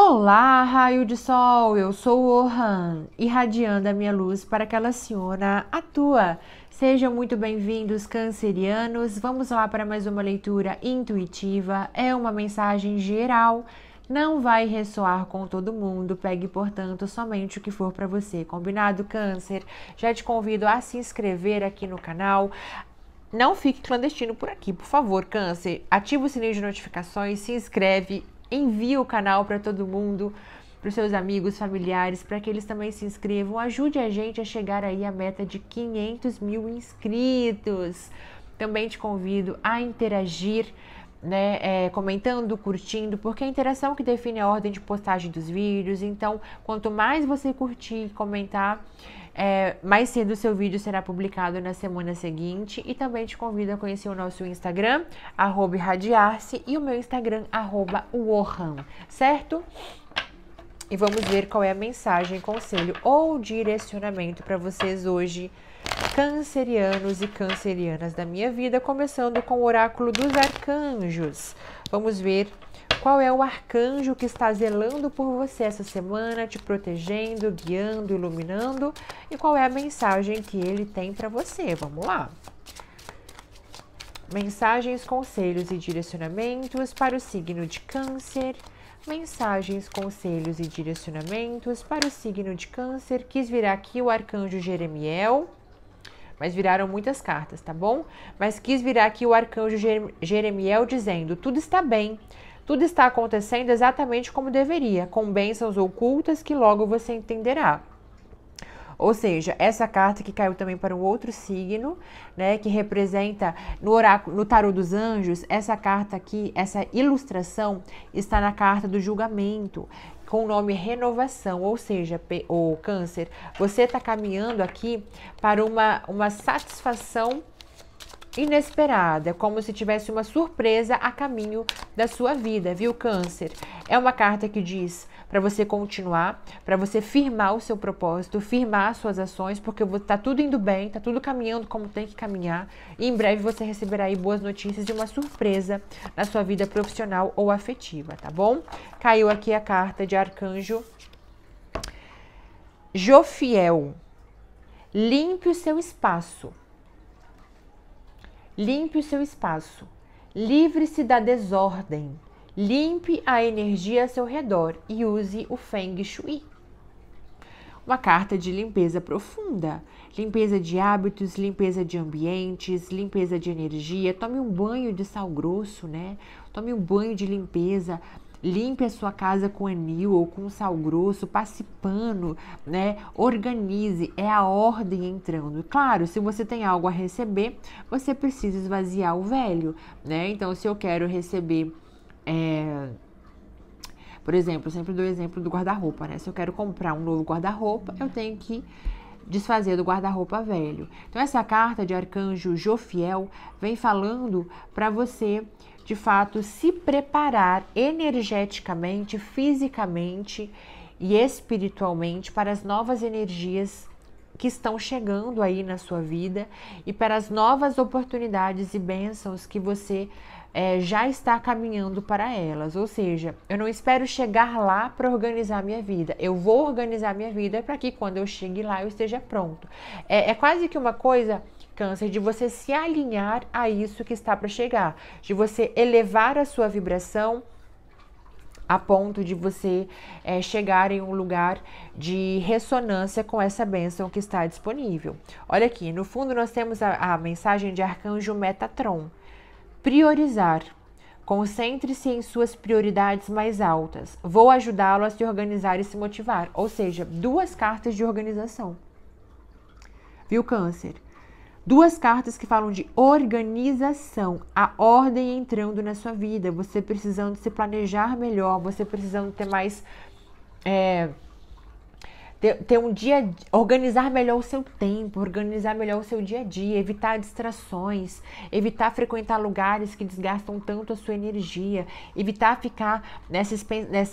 Olá, raio de sol, eu sou o Han irradiando a minha luz para que ela se una tua. Sejam muito bem-vindos, cancerianos. Vamos lá para mais uma leitura intuitiva. É uma mensagem geral, não vai ressoar com todo mundo. Pegue, portanto, somente o que for para você. Combinado, Câncer? Já te convido a se inscrever aqui no canal, não fique clandestino por aqui, por favor, câncer. Ativa o sininho de notificações, se inscreve, envie o canal para todo mundo, para os seus amigos, familiares, para que eles também se inscrevam. Ajude a gente a chegar aí à meta de 500 mil inscritos. Também te convido a interagir. Né, é, comentando, curtindo, porque é a interação que define a ordem de postagem dos vídeos. Então, quanto mais você curtir e comentar, é, mais cedo seu vídeo será publicado na semana seguinte e também te convido a conhecer o nosso Instagram, arroba e o meu Instagram, arroba Wohan, certo? E vamos ver qual é a mensagem, conselho ou direcionamento para vocês hoje, cancerianos e cancerianas da minha vida, começando com o oráculo dos arcanjos. Vamos ver qual é o arcanjo que está zelando por você essa semana, te protegendo, guiando, iluminando? E qual é a mensagem que ele tem para você? Vamos lá. Mensagens, conselhos e direcionamentos para o signo de Câncer. Mensagens, conselhos e direcionamentos para o signo de Câncer. Quis virar aqui o arcanjo Jeremiel mas viraram muitas cartas, tá bom? Mas quis virar aqui o arcanjo Jeremiel dizendo: tudo está bem, tudo está acontecendo exatamente como deveria, com bênçãos ocultas que logo você entenderá. Ou seja, essa carta que caiu também para um outro signo, né, que representa no oráculo, no tarô dos anjos, essa carta aqui, essa ilustração está na carta do julgamento, com o nome renovação, ou seja, o câncer, você está caminhando aqui para uma, uma satisfação inesperada, como se tivesse uma surpresa a caminho da sua vida, viu, Câncer? É uma carta que diz para você continuar, para você firmar o seu propósito, firmar suas ações, porque tá tudo indo bem, tá tudo caminhando como tem que caminhar, e em breve você receberá aí boas notícias e uma surpresa na sua vida profissional ou afetiva, tá bom? Caiu aqui a carta de Arcanjo Jofiel. Limpe o seu espaço Limpe o seu espaço. Livre-se da desordem. Limpe a energia a seu redor e use o Feng Shui. Uma carta de limpeza profunda, limpeza de hábitos, limpeza de ambientes, limpeza de energia. Tome um banho de sal grosso, né? Tome um banho de limpeza Limpe a sua casa com anil ou com sal grosso, passe pano, né? Organize, é a ordem entrando. Claro, se você tem algo a receber, você precisa esvaziar o velho, né? Então, se eu quero receber. É... Por exemplo, sempre dou o exemplo do guarda-roupa, né? Se eu quero comprar um novo guarda-roupa, eu tenho que desfazer do guarda-roupa velho. Então, essa carta de arcanjo Jofiel vem falando para você de fato se preparar energeticamente, fisicamente e espiritualmente para as novas energias que estão chegando aí na sua vida e para as novas oportunidades e bênçãos que você é, já está caminhando para elas. Ou seja, eu não espero chegar lá para organizar minha vida. Eu vou organizar minha vida para que quando eu chegue lá eu esteja pronto. É, é quase que uma coisa Câncer, de você se alinhar a isso que está para chegar, de você elevar a sua vibração a ponto de você é, chegar em um lugar de ressonância com essa bênção que está disponível. Olha aqui, no fundo nós temos a, a mensagem de Arcanjo Metatron: priorizar. Concentre-se em suas prioridades mais altas. Vou ajudá-lo a se organizar e se motivar. Ou seja, duas cartas de organização. Viu, Câncer? Duas cartas que falam de organização, a ordem entrando na sua vida, você precisando se planejar melhor, você precisando ter mais. É, ter, ter um dia, organizar melhor o seu tempo, organizar melhor o seu dia a dia, evitar distrações, evitar frequentar lugares que desgastam tanto a sua energia, evitar ficar nessas,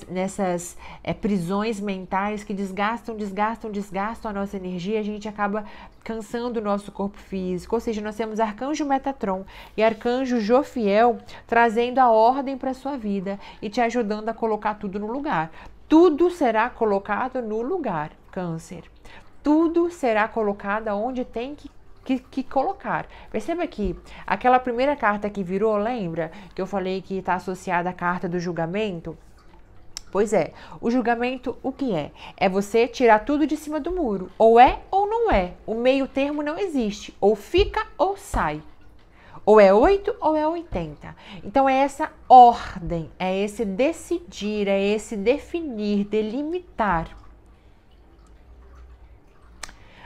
nessas é, prisões mentais que desgastam, desgastam, desgastam a nossa energia, a gente acaba cansando o nosso corpo físico. Ou seja, nós temos Arcanjo Metatron e Arcanjo Jofiel trazendo a ordem para sua vida e te ajudando a colocar tudo no lugar tudo será colocado no lugar, câncer. Tudo será colocado onde tem que, que, que colocar. Perceba que aquela primeira carta que virou, lembra? Que eu falei que está associada à carta do julgamento? Pois é, o julgamento o que é? É você tirar tudo de cima do muro. Ou é ou não é. O meio termo não existe. Ou fica ou sai. Ou é 8 ou é 80. Então é essa ordem, é esse decidir, é esse definir, delimitar.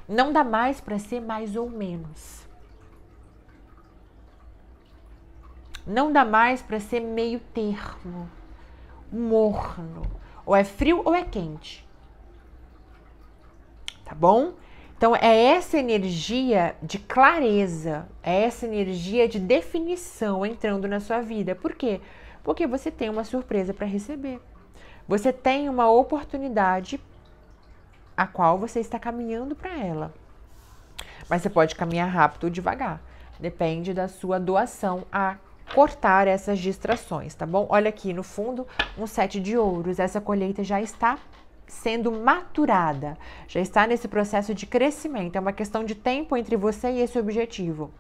Não dá mais para ser mais ou menos. Não dá mais para ser meio termo, morno. Ou é frio ou é quente. Tá bom? Então, é essa energia de clareza, é essa energia de definição entrando na sua vida. Por quê? Porque você tem uma surpresa para receber. Você tem uma oportunidade a qual você está caminhando para ela. Mas você pode caminhar rápido ou devagar. Depende da sua doação a cortar essas distrações, tá bom? Olha aqui no fundo, um sete de ouros. Essa colheita já está sendo maturada, já está nesse processo de crescimento. É uma questão de tempo entre você e esse objetivo.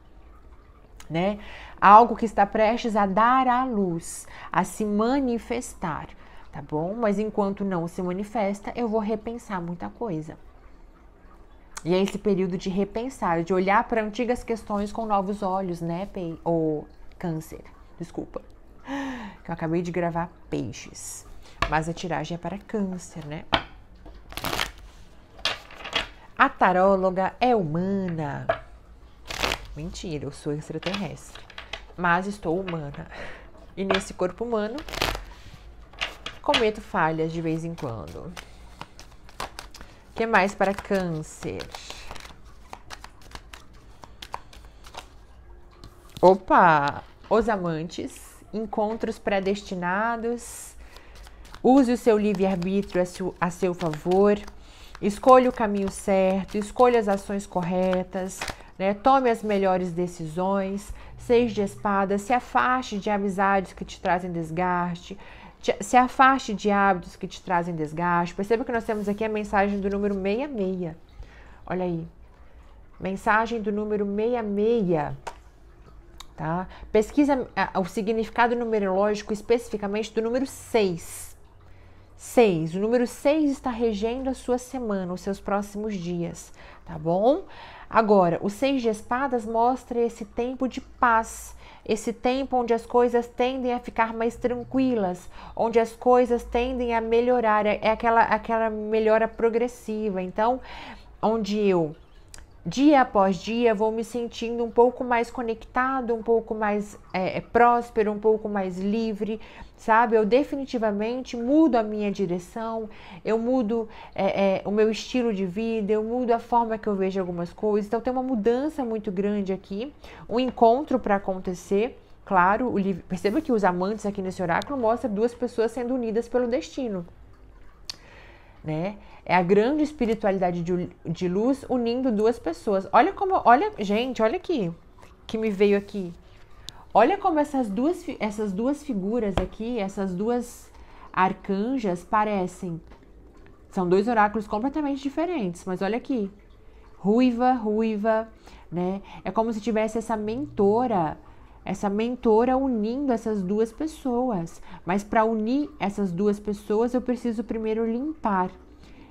Né? Algo que está prestes a dar à luz, a se manifestar, tá bom? Mas enquanto não se manifesta, eu vou repensar muita coisa. E é esse período de repensar, de olhar para antigas questões com novos olhos, né, Ou câncer, desculpa. Que eu acabei de gravar peixes. Mas a tiragem é para câncer, né? A taróloga é humana. Mentira, eu sou extraterrestre. Mas estou humana. E nesse corpo humano, cometo falhas de vez em quando. O que mais para câncer? Opa! Os amantes, encontros predestinados, Use o seu livre-arbítrio a, a seu favor. Escolha o caminho certo, escolha as ações corretas, né? tome as melhores decisões, seja de espada, se afaste de amizades que te trazem desgaste, se afaste de hábitos que te trazem desgaste. Perceba que nós temos aqui a mensagem do número 66. Olha aí. Mensagem do número 66. Tá? Pesquisa o significado numerológico especificamente do número 6 6. O número 6 está regendo a sua semana, os seus próximos dias, tá bom? Agora, o 6 de espadas mostra esse tempo de paz, esse tempo onde as coisas tendem a ficar mais tranquilas, onde as coisas tendem a melhorar, é aquela, aquela melhora progressiva. Então, onde eu dia após dia, vou me sentindo um pouco mais conectado, um pouco mais é, é, próspero, um pouco mais livre, sabe? Eu definitivamente mudo a minha direção, eu mudo é, é, o meu estilo de vida, eu mudo a forma que eu vejo algumas coisas. Então, tem uma mudança muito grande aqui, um encontro para acontecer. Claro, livro, perceba que os amantes aqui nesse oráculo mostra duas pessoas sendo unidas pelo destino, né? É a grande espiritualidade de, de luz unindo duas pessoas. Olha como, olha, gente, olha aqui que me veio aqui. Olha como essas duas, essas duas figuras aqui, essas duas arcanjas parecem. São dois oráculos completamente diferentes, mas olha aqui. Ruiva, ruiva, né? É como se tivesse essa mentora, essa mentora unindo essas duas pessoas. Mas para unir essas duas pessoas, eu preciso primeiro limpar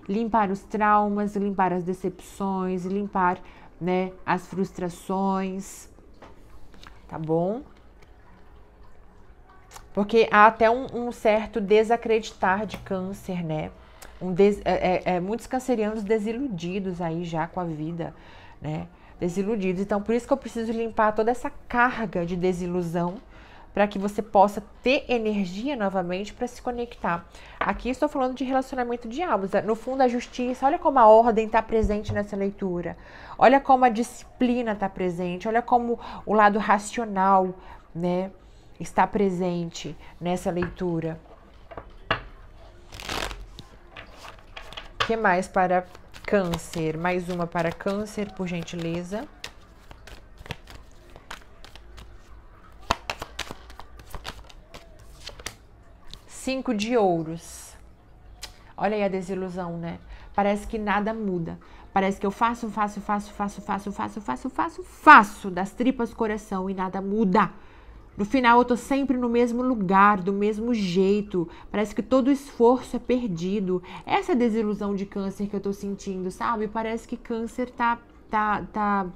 limpar os traumas, limpar as decepções, limpar né, as frustrações, tá bom? Porque há até um, um certo desacreditar de câncer, né? Um des, é, é, é muitos cancerianos desiludidos aí já com a vida, né? Desiludidos. Então, por isso que eu preciso limpar toda essa carga de desilusão para que você possa ter energia novamente para se conectar. Aqui estou falando de relacionamento de almas. No fundo, a justiça, olha como a ordem está presente nessa leitura. Olha como a disciplina está presente. Olha como o lado racional, né, está presente nessa leitura. O que mais para câncer? Mais uma para câncer, por gentileza. Cinco de ouros. Olha aí a desilusão, né? Parece que nada muda. Parece que eu faço, faço, faço, faço, faço, faço, faço, faço, faço das tripas coração e nada muda. No final eu tô sempre no mesmo lugar, do mesmo jeito. Parece que todo esforço é perdido. Essa desilusão de câncer que eu tô sentindo, sabe? Parece que câncer tá tá tá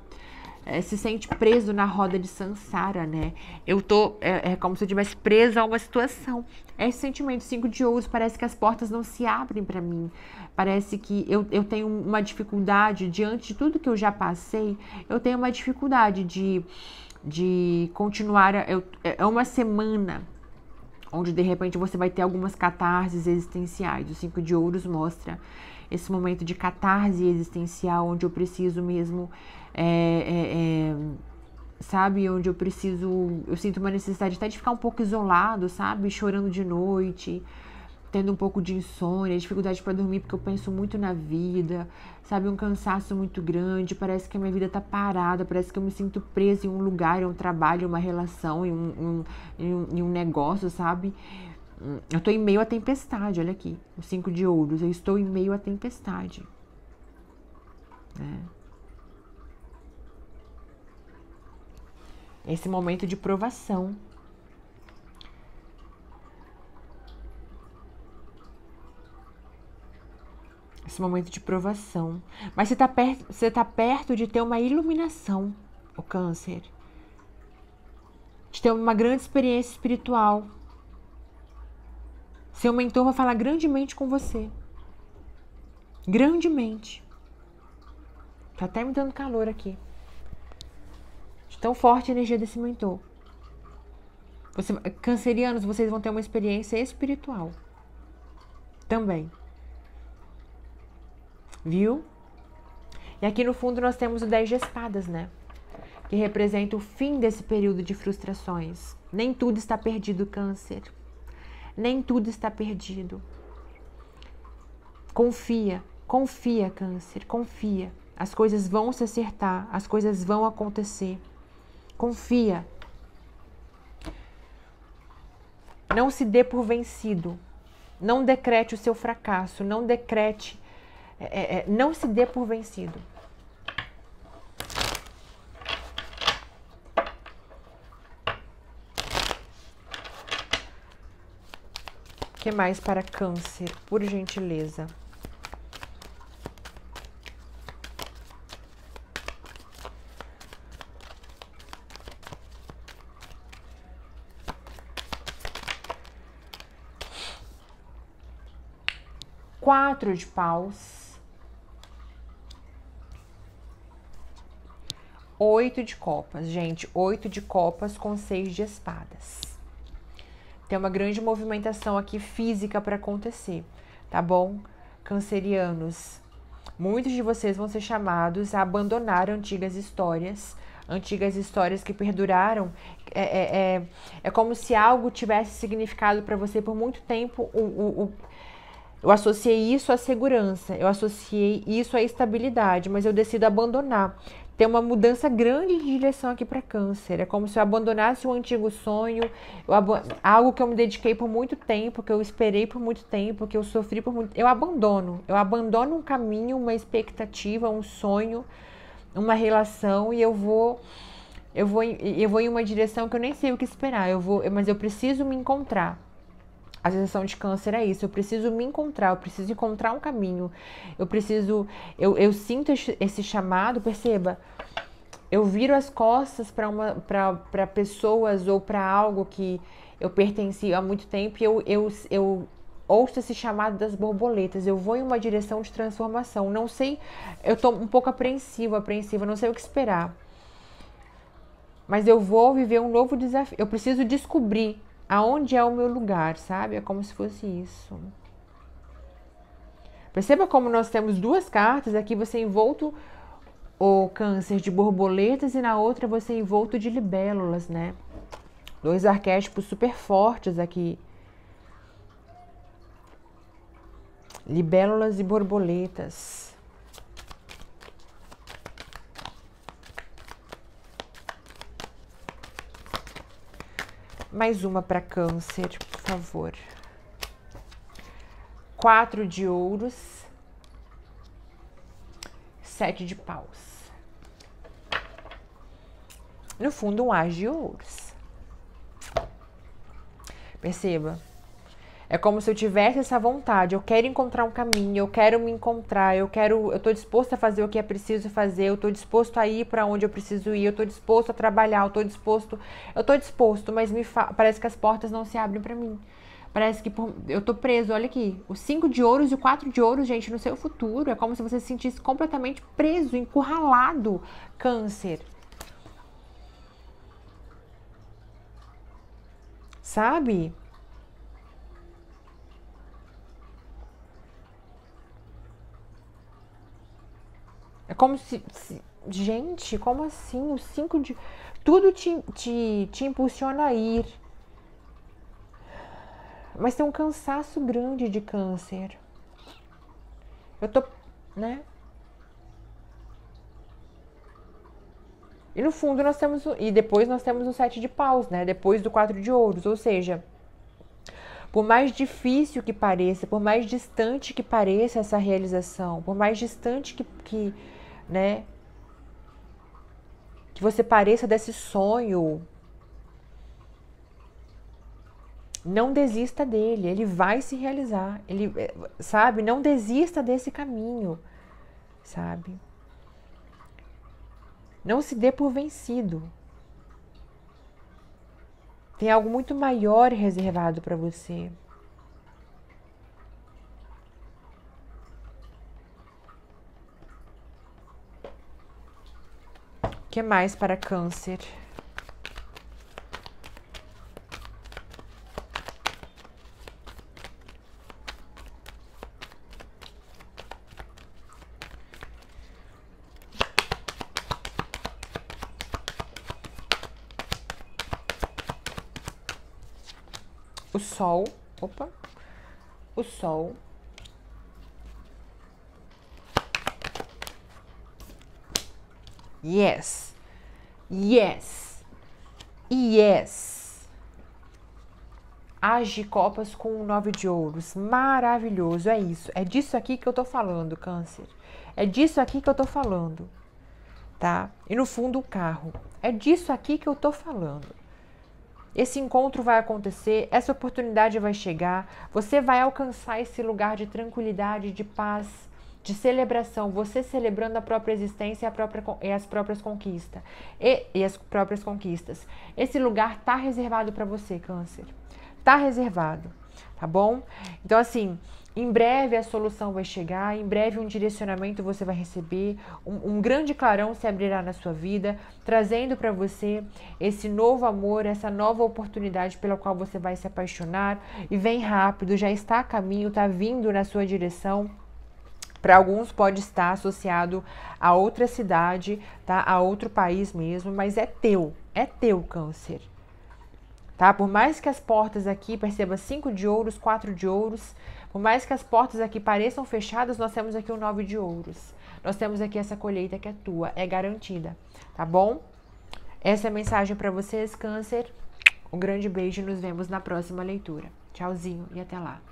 é, se sente preso na roda de Sansara, né? Eu tô. É, é como se eu estivesse preso a uma situação. É esse sentimento, cinco de ouros, parece que as portas não se abrem para mim. Parece que eu, eu tenho uma dificuldade, diante de tudo que eu já passei, eu tenho uma dificuldade de, de continuar. Eu, é uma semana onde de repente você vai ter algumas catarses existenciais. O Cinco de Ouros mostra esse momento de catarse existencial, onde eu preciso mesmo, é, é, é, sabe, onde eu preciso, eu sinto uma necessidade até de ficar um pouco isolado, sabe, chorando de noite, tendo um pouco de insônia, dificuldade para dormir porque eu penso muito na vida, sabe? Um cansaço muito grande, parece que a minha vida tá parada, parece que eu me sinto presa em um lugar, em um trabalho, em uma relação, em um, em um, em um negócio, sabe? Hum, eu tô em meio à tempestade, olha aqui, os cinco de ouros, eu estou em meio à tempestade. Né? Esse momento de provação esse momento de provação. Mas você está per você tá perto de ter uma iluminação, o câncer. De ter uma grande experiência espiritual. Seu mentor vai falar grandemente com você. Grandemente. Tá até me dando calor aqui. De tão forte a energia desse mentor. Você, cancerianos, vocês vão ter uma experiência espiritual. Também viu? E aqui no fundo nós temos o 10 de espadas, né? Que representa o fim desse período de frustrações. Nem tudo está perdido, câncer. Nem tudo está perdido. Confia, confia, câncer, confia. As coisas vão se acertar, as coisas vão acontecer. Confia. Não se dê por vencido. Não decrete o seu fracasso, não decrete é, é, é, não se dê por vencido. O que mais para câncer, por gentileza? quatro de paus. Oito de copas, gente. Oito de copas com seis de espadas. Tem uma grande movimentação aqui física para acontecer, tá bom? Cancerianos, muitos de vocês vão ser chamados a abandonar antigas histórias, antigas histórias que perduraram. É, é, é, é como se algo tivesse significado para você por muito tempo. O, o, o, eu associei isso à segurança, eu associei isso à estabilidade, mas eu decido abandonar tem uma mudança grande de direção aqui para Câncer. É como se eu abandonasse o antigo sonho, algo que eu me dediquei por muito tempo, que eu esperei por muito tempo, que eu sofri por muito Eu abandono. Eu abandono um caminho, uma expectativa, um sonho, uma relação e eu vou. Eu vou, eu vou em uma direção que eu nem sei o que esperar, eu vou, mas eu preciso me encontrar. A sensação de câncer é isso. Eu preciso me encontrar, eu preciso encontrar um caminho. Eu preciso. Eu, eu sinto esse chamado, perceba. Eu viro as costas para pessoas ou para algo que eu pertenci há muito tempo e eu, eu, eu ouço esse chamado das borboletas. Eu vou em uma direção de transformação. Não sei, eu estou um pouco apreensiva, apreensiva, não sei o que esperar. Mas eu vou viver um novo desafio. Eu preciso descobrir aonde é o meu lugar, sabe? É como se fosse isso. Perceba como nós temos duas cartas, aqui você envolto o câncer de borboletas e na outra você envolto de libélulas, né? Dois arquétipos super fortes aqui. Libélulas e borboletas. Mais uma para câncer, por favor. Quatro de ouros. Sete de paus. No fundo, um as de ouros. Perceba. É como se eu tivesse essa vontade, eu quero encontrar um caminho, eu quero me encontrar, eu quero, eu tô disposto a fazer o que é preciso fazer, eu tô disposto a ir para onde eu preciso ir, eu tô disposto a trabalhar, eu tô disposto, eu tô disposto, mas me parece que as portas não se abrem para mim. Parece que por, eu tô preso, olha aqui. Os cinco de ouros e o quatro de ouros, gente, no seu futuro. É como se você se sentisse completamente preso, encurralado, câncer. Sabe? É como se, se gente, como assim? Os cinco de. Tudo te, te, te impulsiona a ir. Mas tem um cansaço grande de câncer. Eu tô, né? E no fundo nós temos. E depois nós temos um sete de paus, né? Depois do quatro de ouros. Ou seja, por mais difícil que pareça, por mais distante que pareça essa realização, por mais distante que, que né? Que você pareça desse sonho. Não desista dele, ele vai se realizar. Ele, eh, sabe? Não desista desse caminho, sabe? Não se dê por vencido. Tem algo muito maior reservado para você. que mais para câncer? O sol, opa, o sol Yes. Yes. Yes. As de copas com nove de ouros. Maravilhoso, é isso. É disso aqui que eu tô falando, câncer. É disso aqui que eu tô falando. Tá? E no fundo o carro. É disso aqui que eu tô falando. Esse encontro vai acontecer, essa oportunidade vai chegar, você vai alcançar esse lugar de tranquilidade, de paz, de celebração, você celebrando a própria existência e, própria, e as próprias conquistas. E, e, as próprias conquistas. Esse lugar tá reservado para você, câncer. Tá reservado, tá bom? Então assim, em breve a solução vai chegar, em breve um direcionamento você vai receber, um, um grande clarão se abrirá na sua vida, trazendo para você esse novo amor, essa nova oportunidade pela qual você vai se apaixonar e vem rápido, já está a caminho, está vindo na sua direção. Para alguns pode estar associado a outra cidade, tá? A outro país mesmo, mas é teu, é teu câncer. Tá? Por mais que as portas aqui, perceba, cinco de ouros, quatro de ouros, por mais que as portas aqui pareçam fechadas, nós temos aqui o um nove de ouros. Nós temos aqui essa colheita que é tua, é garantida, tá bom? Essa é a mensagem para vocês, Câncer. Um grande beijo e nos vemos na próxima leitura. Tchauzinho e até lá.